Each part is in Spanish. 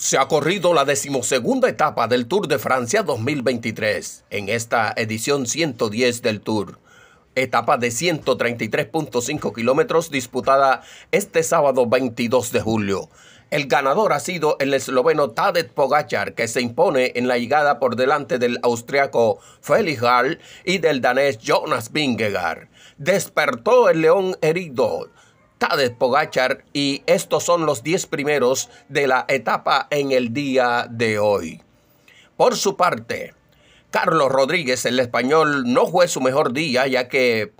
se ha corrido la decimosegunda etapa del Tour de Francia 2023, en esta edición 110 del Tour. Etapa de 133.5 kilómetros disputada este sábado 22 de julio. El ganador ha sido el esloveno Tadej Pogacar, que se impone en la llegada por delante del austriaco Felix Hall y del danés Jonas Vingegaard. Despertó el león herido Tadej Pogachar y estos son los 10 primeros de la etapa en el día de hoy. Por su parte, Carlos Rodríguez, el español, no fue su mejor día ya que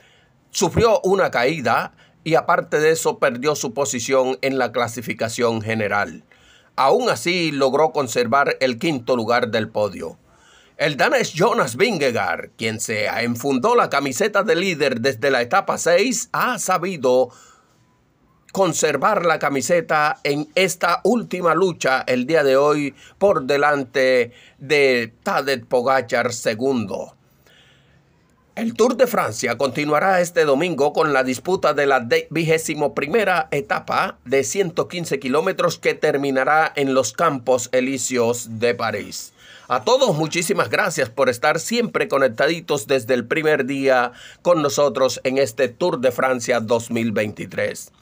sufrió una caída y aparte de eso perdió su posición en la clasificación general. Aún así logró conservar el quinto lugar del podio. El danés Jonas Vingegaard, quien se enfundó la camiseta de líder desde la etapa 6, ha sabido conservar la camiseta en esta última lucha el día de hoy por delante de Tadej Pogachar II. El Tour de Francia continuará este domingo con la disputa de la vigésimo primera etapa de 115 kilómetros que terminará en los Campos Elíseos de París. A todos muchísimas gracias por estar siempre conectaditos desde el primer día con nosotros en este Tour de Francia 2023.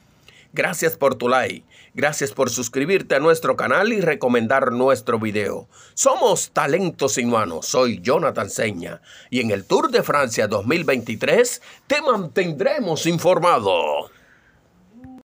Gracias por tu like, gracias por suscribirte a nuestro canal y recomendar nuestro video. Somos Talentos Inhumanos, soy Jonathan Seña y en el Tour de Francia 2023 te mantendremos informado.